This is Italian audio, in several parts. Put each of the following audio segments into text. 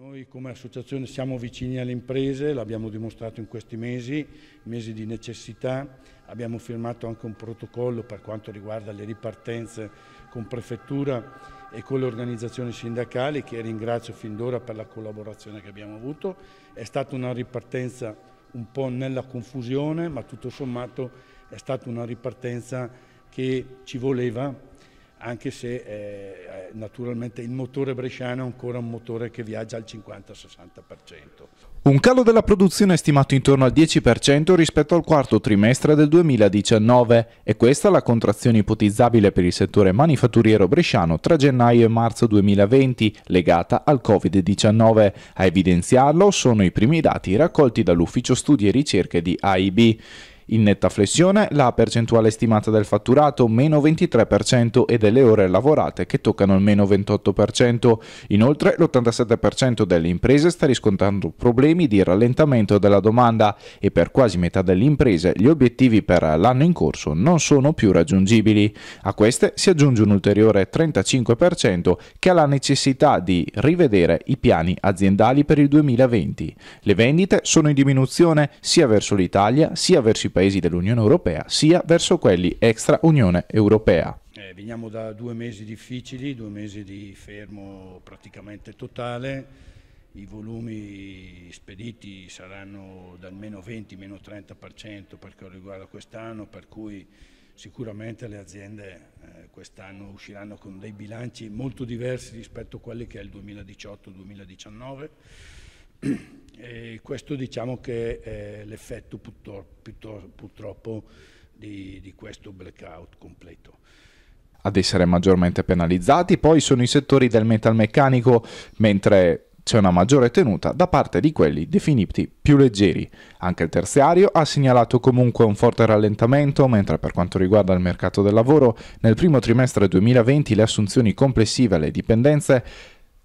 Noi come associazione siamo vicini alle imprese, l'abbiamo dimostrato in questi mesi, mesi di necessità, abbiamo firmato anche un protocollo per quanto riguarda le ripartenze con prefettura e con le organizzazioni sindacali che ringrazio fin d'ora per la collaborazione che abbiamo avuto. È stata una ripartenza un po' nella confusione, ma tutto sommato è stata una ripartenza che ci voleva anche se eh, eh, naturalmente il motore bresciano è ancora un motore che viaggia al 50-60%. Un calo della produzione stimato intorno al 10% rispetto al quarto trimestre del 2019 e questa la contrazione ipotizzabile per il settore manifatturiero bresciano tra gennaio e marzo 2020 legata al Covid-19. A evidenziarlo sono i primi dati raccolti dall'Ufficio Studi e Ricerche di AIB. In netta flessione la percentuale stimata del fatturato meno 23% e delle ore lavorate che toccano il meno 28%. Inoltre l'87% delle imprese sta riscontrando problemi di rallentamento della domanda e per quasi metà delle imprese gli obiettivi per l'anno in corso non sono più raggiungibili. A queste si aggiunge un ulteriore 35% che ha la necessità di rivedere i piani aziendali per il 2020. Le vendite sono in diminuzione sia verso l'Italia sia verso i paesi paesi dell'Unione Europea sia verso quelli extra Unione Europea. Eh, veniamo da due mesi difficili, due mesi di fermo praticamente totale, i volumi spediti saranno dal meno 20, 30% per quanto riguarda quest'anno, per cui sicuramente le aziende eh, quest'anno usciranno con dei bilanci molto diversi rispetto a quelli che è il 2018-2019. questo diciamo che è l'effetto purtroppo di, di questo blackout completo ad essere maggiormente penalizzati, poi sono i settori del metalmeccanico, mentre c'è una maggiore tenuta da parte di quelli definiti più leggeri. Anche il terziario ha segnalato comunque un forte rallentamento, mentre per quanto riguarda il mercato del lavoro, nel primo trimestre 2020 le assunzioni complessive alle dipendenze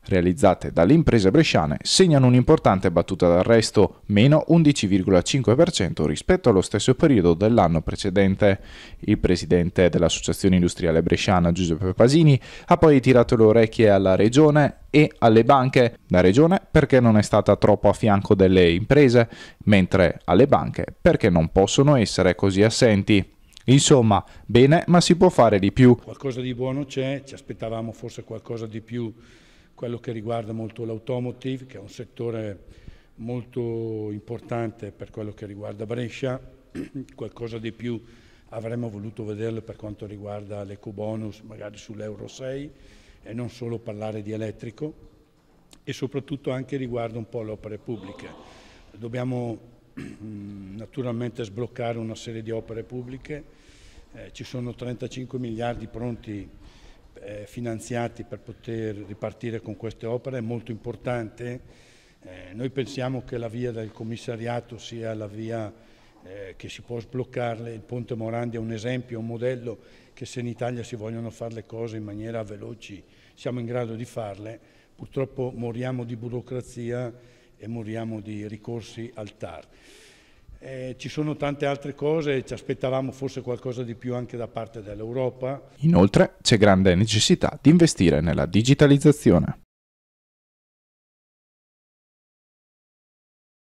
realizzate dalle imprese bresciane segnano un'importante battuta d'arresto, meno 11,5% rispetto allo stesso periodo dell'anno precedente. Il presidente dell'Associazione Industriale Bresciana Giuseppe Pasini ha poi tirato le orecchie alla regione e alle banche, la regione perché non è stata troppo a fianco delle imprese, mentre alle banche perché non possono essere così assenti. Insomma, bene, ma si può fare di più. Qualcosa di buono c'è, ci aspettavamo forse qualcosa di più quello che riguarda molto l'automotive, che è un settore molto importante per quello che riguarda Brescia, qualcosa di più avremmo voluto vederlo per quanto riguarda l'ecobonus, magari sull'Euro 6 e non solo parlare di elettrico e soprattutto anche riguardo un po' le opere pubbliche. Dobbiamo naturalmente sbloccare una serie di opere pubbliche, eh, ci sono 35 miliardi pronti eh, finanziati per poter ripartire con queste opere è molto importante. Eh, noi pensiamo che la via del commissariato sia la via eh, che si può sbloccarle, il Ponte Morandi è un esempio, un modello che se in Italia si vogliono fare le cose in maniera veloce siamo in grado di farle, purtroppo moriamo di burocrazia e moriamo di ricorsi al TAR. Eh, ci sono tante altre cose, ci aspettavamo forse qualcosa di più anche da parte dell'Europa. Inoltre c'è grande necessità di investire nella digitalizzazione.